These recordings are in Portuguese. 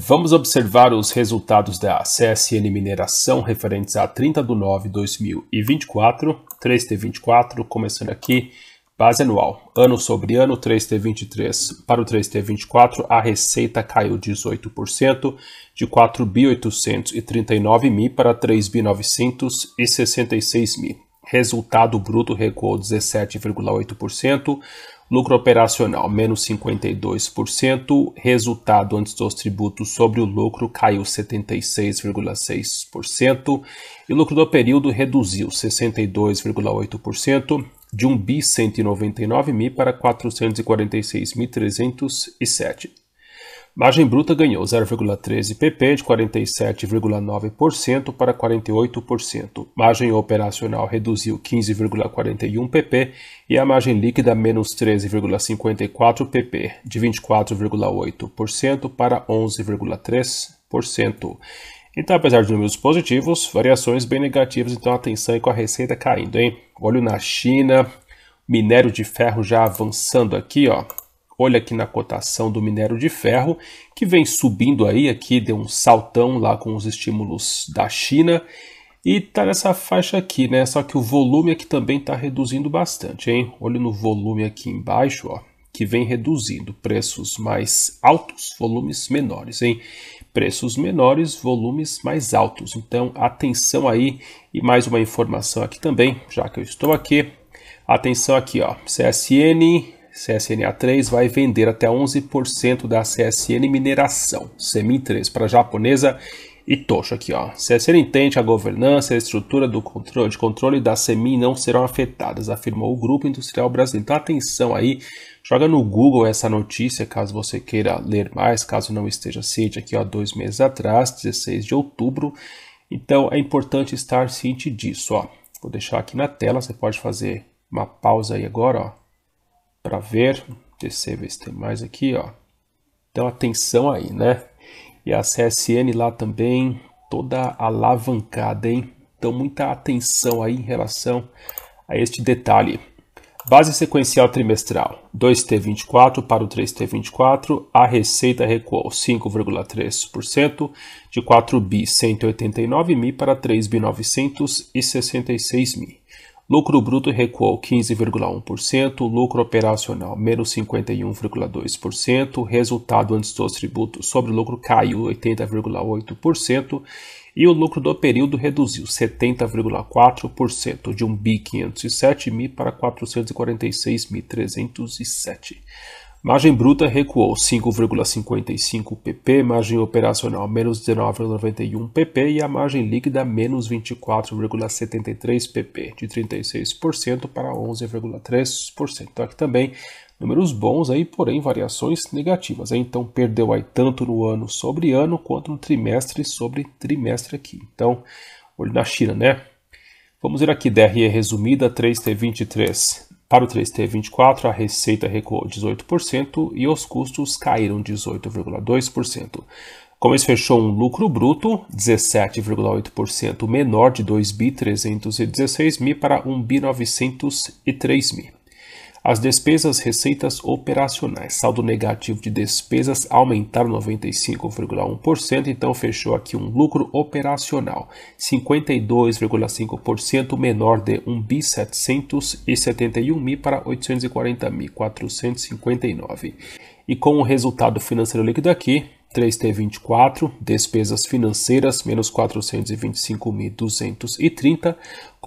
Vamos observar os resultados da CSN Mineração referentes a 30 de 9 de 2024, 3T24, começando aqui, base anual, ano sobre ano, 3T23 para o 3T24, a receita caiu 18%, de 4.839 mil para 3.966 mil. Resultado bruto recuou 17,8%, lucro operacional menos 52%, resultado antes dos tributos sobre o lucro caiu 76,6% e o lucro do período reduziu 62,8% de 1 bi 199 mil para 446.307. Margem bruta ganhou 0,13 pp de 47,9% para 48%. Margem operacional reduziu 15,41 pp e a margem líquida menos 13,54 pp de 24,8% para 11,3%. Então, apesar de números positivos, variações bem negativas, então atenção aí com a receita caindo, hein? Olho na China, minério de ferro já avançando aqui, ó. Olha aqui na cotação do minério de ferro, que vem subindo aí, aqui deu um saltão lá com os estímulos da China. E tá nessa faixa aqui, né? Só que o volume aqui também está reduzindo bastante, hein? Olha no volume aqui embaixo, ó, que vem reduzindo. Preços mais altos, volumes menores, hein? Preços menores, volumes mais altos. Então, atenção aí. E mais uma informação aqui também, já que eu estou aqui. Atenção aqui, ó. CSN CSNA3 vai vender até 11% da CSN Mineração, SEMIN3, para a japonesa tocho aqui, ó. CSN entende a governança e a estrutura do controle, de controle da SEMIN não serão afetadas, afirmou o Grupo Industrial Brasileiro. Então, atenção aí, joga no Google essa notícia, caso você queira ler mais, caso não esteja ciente, aqui, ó, dois meses atrás, 16 de outubro. Então, é importante estar ciente disso, ó. Vou deixar aqui na tela, você pode fazer uma pausa aí agora, ó para ver. Descer, ver se tem mais aqui, ó. Então atenção aí, né? E a CSN lá também, toda alavancada, hein? Então muita atenção aí em relação a este detalhe. Base sequencial trimestral, 2T24 para o 3T24, a receita recuou 5,3%, de 4 b 189 mil para 3 b 966 mil. Lucro bruto recuou 15,1%, lucro operacional menos 51,2%, resultado antes dos tributos sobre lucro caiu 80,8% e o lucro do período reduziu 70,4% de 1.507.000 para 446.307. Margem bruta recuou 5,55 pp, margem operacional menos 19,91 pp e a margem líquida menos 24,73 pp, de 36% para 11,3%. Então aqui também números bons aí, porém variações negativas. Aí Então perdeu aí tanto no ano sobre ano quanto no trimestre sobre trimestre aqui. Então olho na China, né? Vamos ver aqui DRE resumida 3T23. Para o 3T24, a receita recuou 18% e os custos caíram 18,2%. Como isso, fechou um lucro bruto 17,8% menor de 2.316 mil para 1.903 mil. As despesas receitas operacionais, saldo negativo de despesas aumentaram 95,1%, então fechou aqui um lucro operacional 52,5% menor de 1 mil para 840 mil 459. E com o resultado financeiro líquido aqui, 3T24, despesas financeiras, menos 425.230,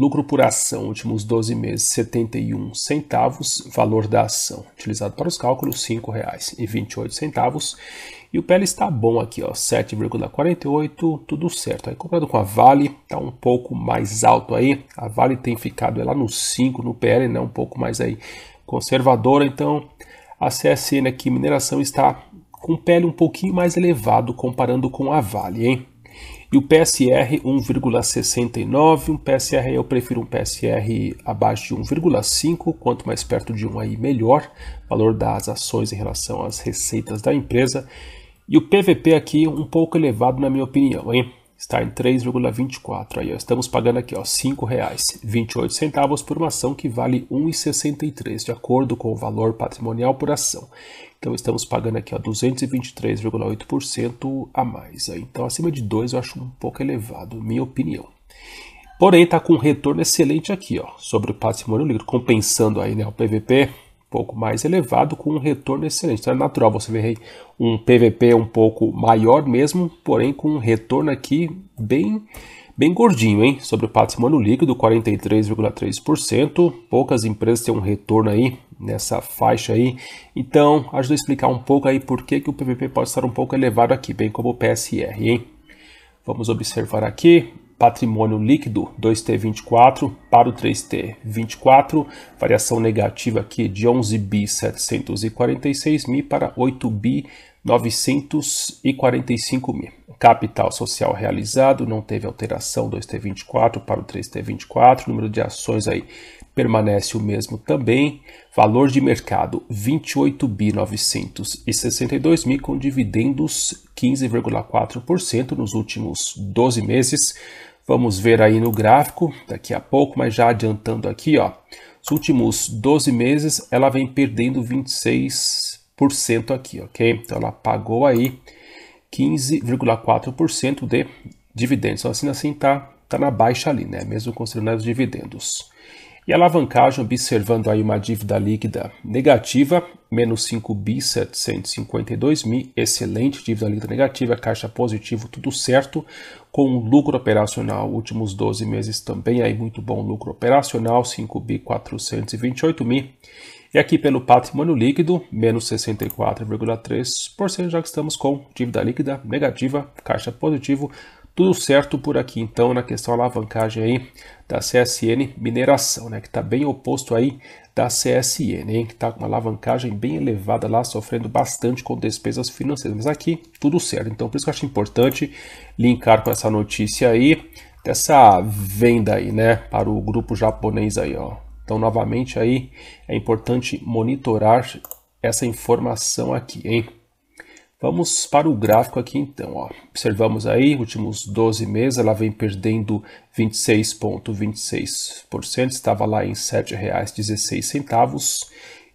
Lucro por ação, últimos 12 meses, 71 centavos, valor da ação utilizado para os cálculos, R$ 5,28. E o PL está bom aqui, ó, 7,48, tudo certo. Aí comprado com a Vale, está um pouco mais alto aí. A Vale tem ficado é lá no 5 no PL, né, um pouco mais aí conservadora, então a CSN aqui mineração está com PL um pouquinho mais elevado comparando com a Vale, hein? e o PSR 1,69. Um PSR eu prefiro um PSR abaixo de 1,5, quanto mais perto de 1 aí melhor, valor das ações em relação às receitas da empresa. E o PVP aqui um pouco elevado na minha opinião, hein? Está em 3,24. Aí ó, estamos pagando aqui, ó, R$ 5,28 por uma ação que vale 1,63, de acordo com o valor patrimonial por ação. Então estamos pagando aqui 223,8% a mais. Então acima de 2 eu acho um pouco elevado, minha opinião. Porém, está com um retorno excelente aqui ó, sobre o patrimônio líquido, compensando aí, né, o PVP um pouco mais elevado com um retorno excelente. Então é natural você ver um PVP um pouco maior mesmo, porém com um retorno aqui bem Bem gordinho, hein? Sobre o patrimônio líquido, 43,3%. Poucas empresas têm um retorno aí nessa faixa aí. Então, ajuda a explicar um pouco aí por que, que o PVP pode estar um pouco elevado aqui, bem como o PSR, hein? Vamos observar aqui patrimônio líquido 2T24 para o 3T24, variação negativa aqui de 11 bi 746 mil para 8 bi 945 mil. Capital social realizado, não teve alteração 2T24 para o 3T24. Número de ações aí permanece o mesmo também. Valor de mercado 28.962.000 com dividendos 15,4% nos últimos 12 meses. Vamos ver aí no gráfico daqui a pouco, mas já adiantando aqui, ó. Nos últimos 12 meses ela vem perdendo 26 15,4% aqui, ok? Então ela pagou aí 15,4% de dividendos. Então, assim, assim tá, tá na baixa ali, né? Mesmo considerando os dividendos. E a alavancagem, observando aí uma dívida líquida negativa, menos 5 bi 752 mil, excelente dívida líquida negativa, caixa positivo, tudo certo, com lucro operacional, últimos 12 meses também aí muito bom lucro operacional, 5 bi 428 mil, e aqui pelo patrimônio líquido, menos 64,3%, já que estamos com dívida líquida negativa, caixa positivo, tudo certo por aqui, então, na questão alavancagem aí da CSN Mineração, né, que está bem oposto aí da CSN, hein, que está com uma alavancagem bem elevada lá, sofrendo bastante com despesas financeiras. Mas aqui, tudo certo. Então, por isso que eu acho importante linkar com essa notícia aí, dessa venda aí, né, para o grupo japonês aí, ó. Então, novamente aí, é importante monitorar essa informação aqui, hein? Vamos para o gráfico aqui então. Ó. Observamos aí, últimos 12 meses, ela vem perdendo 26,26%, ,26%, estava lá em R$ 7,16.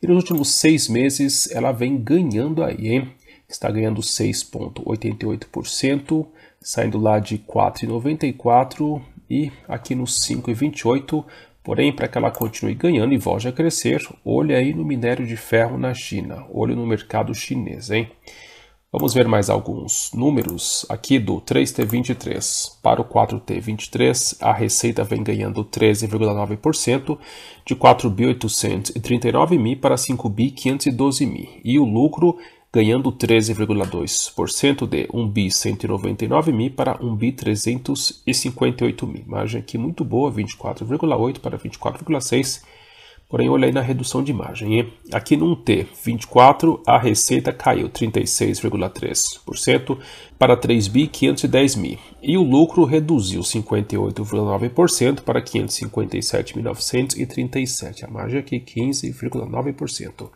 E nos últimos seis meses, ela vem ganhando aí, hein? Está ganhando 6,88%, saindo lá de 4,94% e aqui nos 5,28%, Porém, para que ela continue ganhando e volte a crescer, olhe aí no minério de ferro na China, olhe no mercado chinês, hein? Vamos ver mais alguns números aqui do 3T23 para o 4T23. A receita vem ganhando 13,9% de 4.839 mil para 5.512 mil e o lucro ganhando 13,2% de 1 bi 199 mil para 1 bi 358 mil. Margem aqui muito boa, 24,8 para 24,6. Porém, olha aí na redução de margem. Hein? Aqui no 1T, 24, a receita caiu 36,3% para 3 bi 510 mil. E o lucro reduziu 58,9% para 557.937. A margem aqui 15,9%.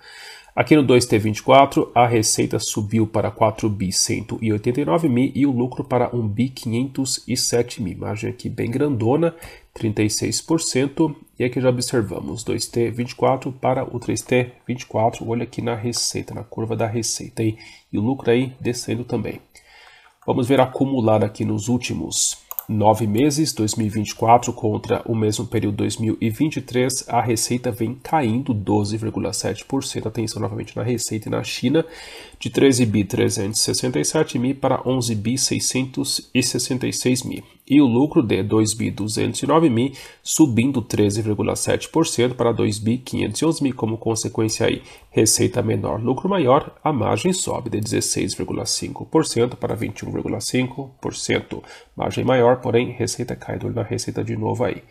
Aqui no 2T24, a receita subiu para 4 bi 189 mil e o lucro para 1 bi 507 mil. Margem aqui bem grandona, 36%. E aqui já observamos 2T24 para o 3T24. Olha aqui na receita, na curva da receita. Hein? E o lucro aí descendo também. Vamos ver acumulado aqui nos últimos nove meses, 2024 contra o mesmo período 2023, a receita vem caindo 12,7%. Atenção novamente na receita e na China de 13.367.000 para 11.666.000 e o lucro de 2.209.000 subindo 13,7% para 2.511.000 como consequência aí receita menor, lucro maior, a margem sobe de 16,5% para 21,5%, margem maior, porém receita cai, do na receita de novo aí.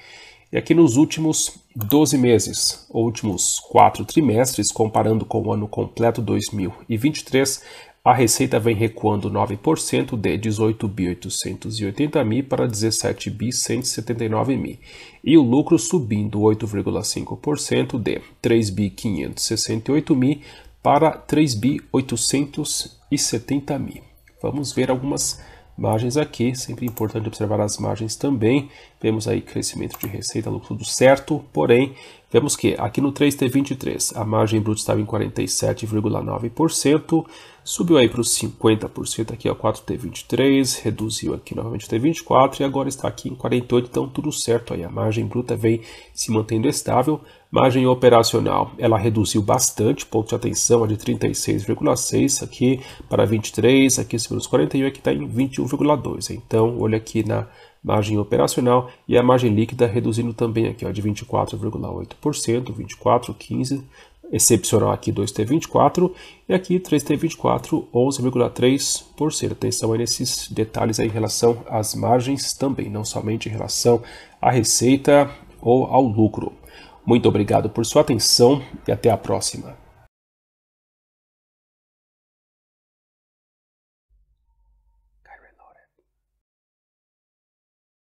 E aqui nos últimos 12 meses, últimos quatro trimestres, comparando com o ano completo 2023, a receita vem recuando 9% de 18.880 para 17.179 e o lucro subindo 8,5% de 3.568.000 para 3.870.000. Vamos ver algumas margens aqui. Sempre importante observar as margens também. Vemos aí crescimento de receita, lucro tudo certo, porém Vemos que aqui no 3T23 a margem bruta estava em 47,9%, subiu aí para os 50% aqui, ó, 4T23, reduziu aqui novamente o T24 e agora está aqui em 48%, então tudo certo aí, a margem bruta vem se mantendo estável. Margem operacional, ela reduziu bastante, ponto de atenção, a de 36,6 aqui para 23, aqui sobre os 41, aqui está em 21,2. Então, olha aqui na margem operacional e a margem líquida reduzindo também aqui ó, de 24,8%, 24,15%, excepcional aqui 2T24 e aqui 3T24, 11,3%. Atenção aí nesses detalhes aí em relação às margens também, não somente em relação à receita ou ao lucro. Muito obrigado por sua atenção e até a próxima.